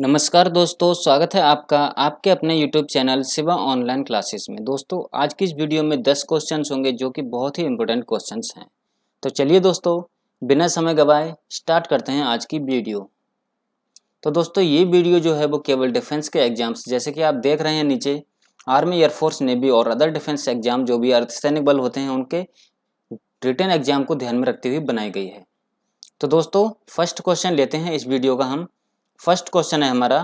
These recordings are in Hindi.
नमस्कार दोस्तों स्वागत है आपका आपके अपने YouTube channel Shiva online classes में दोस्तों आज की इस वीडियो में 10 क्वेश्चंस होंगे जो कि बहुत ही इंपॉर्टेंट क्वेश्चंस हैं तो चलिए दोस्तों बिना समय गवाए स्टार्ट करते हैं आज की वीडियो तो दोस्तों ये वीडियो जो है वो केवल डिफेंस के एग्जाम्स जैसे कि आप देख रहे हैं नीचे आर्मी एयरफोर्स नेवी और अदर डिफेंस एग्जाम जो भी अर्धसैनिक बल होते हैं उनके रिटर्न एग्जाम को ध्यान में रखते हुए बनाई गई है तो दोस्तों फर्स्ट क्वेश्चन लेते हैं इस वीडियो का हम फर्स्ट क्वेश्चन है हमारा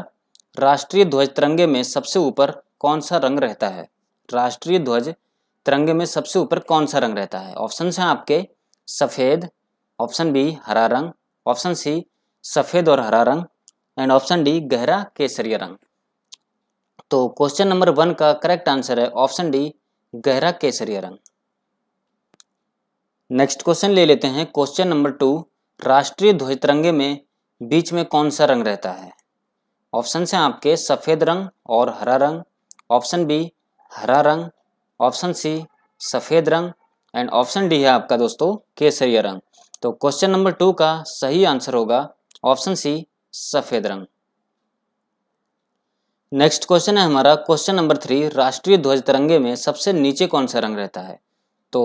राष्ट्रीय ध्वज तिरंगे में सबसे ऊपर कौन सा रंग रहता है राष्ट्रीय ध्वज तिरंगे में सबसे ऊपर कौन सा रंग रहता है ऑप्शन हैं आपके सफ़ेद ऑप्शन बी हरा रंग ऑप्शन सी सफ़ेद और हरा रंग एंड ऑप्शन डी गहरा केसरिया रंग तो क्वेश्चन नंबर वन का करेक्ट आंसर है ऑप्शन डी गहरा केसरिया रंग नेक्स्ट क्वेश्चन ले लेते हैं क्वेश्चन नंबर टू राष्ट्रीय ध्वज तिरंगे में बीच में कौन सा रंग रहता है ऑप्शन हैं आपके सफ़ेद रंग और हरा रंग ऑप्शन बी हरा रंग ऑप्शन सी सफ़ेद रंग एंड ऑप्शन डी है आपका दोस्तों केसरिया रंग तो क्वेश्चन नंबर टू का सही आंसर होगा ऑप्शन सी सफ़ेद रंग नेक्स्ट क्वेश्चन है हमारा क्वेश्चन नंबर थ्री राष्ट्रीय ध्वज तिरंगे में सबसे नीचे कौन सा रंग रहता है तो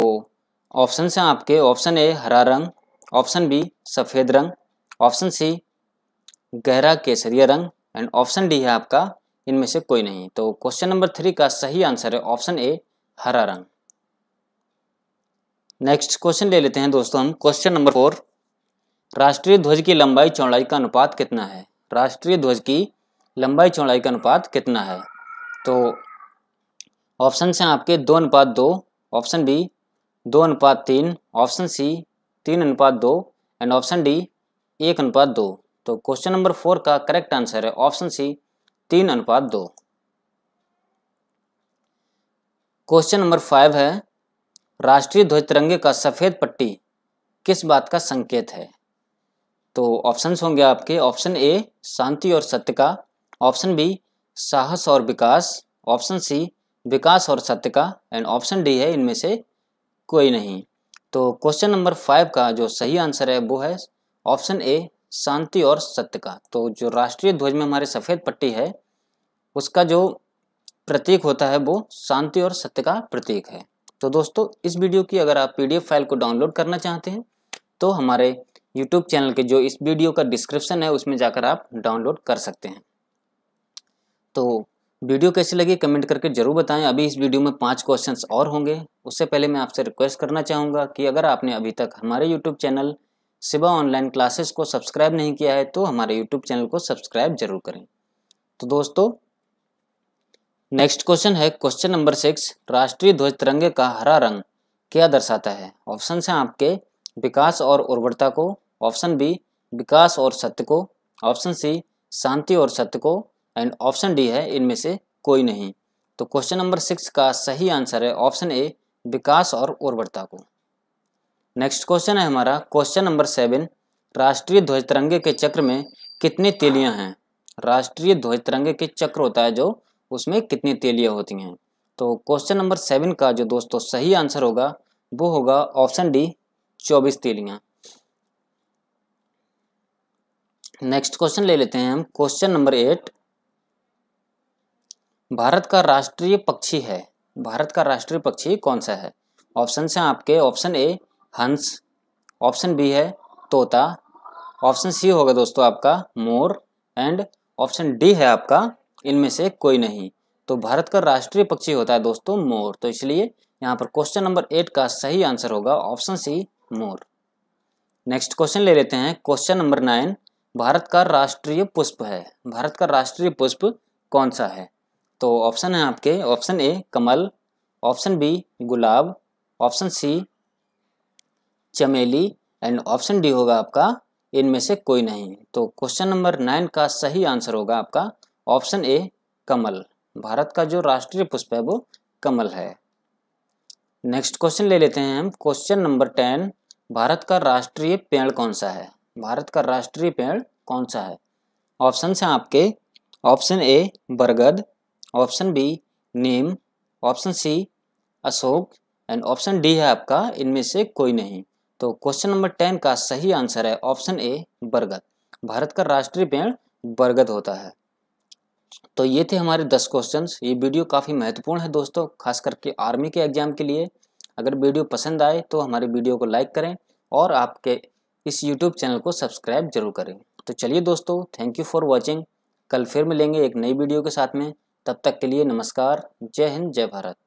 ऑप्शन हैं आपके ऑप्शन ए हरा रंग ऑप्शन बी सफ़ेद रंग ऑप्शन सी गहरा केसरिया रंग एंड ऑप्शन डी है आपका इनमें से कोई नहीं तो क्वेश्चन नंबर थ्री का सही आंसर है ऑप्शन ए हरा रंग नेक्स्ट क्वेश्चन ले लेते हैं दोस्तों हम क्वेश्चन नंबर फोर राष्ट्रीय ध्वज की लंबाई चौड़ाई का अनुपात कितना है राष्ट्रीय ध्वज की लंबाई चौड़ाई का अनुपात कितना है तो ऑप्शन हैं आपके दो अनुपात दो ऑप्शन बी दो अनुपात तीन ऑप्शन सी तीन अनुपात दो एंड ऑप्शन डी एक अनुपात दो तो क्वेश्चन नंबर फोर का करेक्ट आंसर है ऑप्शन सी तीन अनुपात दो क्वेश्चन नंबर फाइव है राष्ट्रीय ध्वज तिरंगे का सफ़ेद पट्टी किस बात का संकेत है तो ऑप्शन होंगे आपके ऑप्शन ए शांति और सत्य का ऑप्शन बी साहस और विकास ऑप्शन सी विकास और सत्य का एंड ऑप्शन डी है इनमें से कोई नहीं तो क्वेश्चन नंबर फाइव का जो सही आंसर है वो है ऑप्शन ए शांति और सत्य का तो जो राष्ट्रीय ध्वज में हमारे सफ़ेद पट्टी है उसका जो प्रतीक होता है वो शांति और सत्य का प्रतीक है तो दोस्तों इस वीडियो की अगर आप पीडीएफ फाइल को डाउनलोड करना चाहते हैं तो हमारे यूट्यूब चैनल के जो इस वीडियो का डिस्क्रिप्शन है उसमें जाकर आप डाउनलोड कर सकते हैं तो वीडियो कैसी लगी कमेंट करके जरूर बताएं अभी इस वीडियो में पांच क्वेश्चंस और होंगे उससे पहले मैं आपसे रिक्वेस्ट करना चाहूँगा कि अगर आपने अभी तक हमारे YouTube channel Shiva online classes को सब्सक्राइब नहीं किया है तो हमारे यूट्यूब चैनल को सब्सक्राइब जरूर करें तो दोस्तों नेक्स्ट क्वेश्चन है क्वेश्चन नंबर सिक्स राष्ट्रीय ध्वज तिरंगे का हरा रंग क्या दर्शाता है ऑप्शन है आपके विकास और उर्वरता को ऑप्शन बी विकास और सत्य को ऑप्शन सी शांति और सत्य को एंड ऑप्शन डी है इनमें से कोई नहीं तो क्वेश्चन नंबर सिक्स का सही आंसर है ऑप्शन ए विकास और उर्वरता को नेक्स्ट क्वेश्चन है हमारा क्वेश्चन नंबर सेवन राष्ट्रीय ध्वज तिरंगे के चक्र में कितनी तेलियां हैं राष्ट्रीय ध्वज तिरंगे के चक्र होता है जो उसमें कितनी तेलियां होती हैं तो क्वेश्चन नंबर सेवन का जो दोस्तों सही आंसर होगा वो होगा ऑप्शन डी चौबीस तेलियां नेक्स्ट क्वेश्चन ले लेते हैं हम क्वेश्चन नंबर एट भारत का राष्ट्रीय पक्षी है भारत का राष्ट्रीय पक्षी कौन सा है ऑप्शन से आपके ऑप्शन ए हंस ऑप्शन बी है तोता ऑप्शन सी होगा दोस्तों आपका मोर एंड ऑप्शन डी है आपका इनमें से कोई नहीं तो भारत का राष्ट्रीय पक्षी होता है दोस्तों मोर तो इसलिए यहाँ पर क्वेश्चन नंबर एट का सही आंसर होगा ऑप्शन सी मोर नेक्स्ट क्वेश्चन ले लेते हैं क्वेश्चन नंबर नाइन भारत का राष्ट्रीय पुष्प है भारत का राष्ट्रीय पुष्प कौन सा है तो ऑप्शन है आपके ऑप्शन ए कमल ऑप्शन बी गुलाब ऑप्शन सी चमेली एंड ऑप्शन डी होगा आपका इनमें से कोई नहीं तो क्वेश्चन नंबर नाइन का सही आंसर होगा आपका ऑप्शन ए कमल भारत का जो राष्ट्रीय पुष्प है वो कमल है नेक्स्ट क्वेश्चन ले लेते हैं हम क्वेश्चन नंबर टेन भारत का राष्ट्रीय पेड़ कौन सा है भारत का राष्ट्रीय पेड़ कौन सा है ऑप्शन हैं आपके ऑप्शन ए बरगद ऑप्शन बी नीम ऑप्शन सी अशोक एंड ऑप्शन डी है आपका इनमें से कोई नहीं तो क्वेश्चन नंबर टेन का सही आंसर है ऑप्शन ए बरगद भारत का राष्ट्रीय पेड़ बरगद होता है तो ये थे हमारे दस क्वेश्चन ये वीडियो काफ़ी महत्वपूर्ण है दोस्तों खास करके आर्मी के एग्जाम के लिए अगर वीडियो पसंद आए तो हमारे वीडियो को लाइक करें और आपके इस यूट्यूब चैनल को सब्सक्राइब जरूर करें तो चलिए दोस्तों थैंक यू फॉर वॉचिंग कल फिर मिलेंगे एक नई वीडियो के साथ में तब तक के लिए नमस्कार जय हिंद जय भारत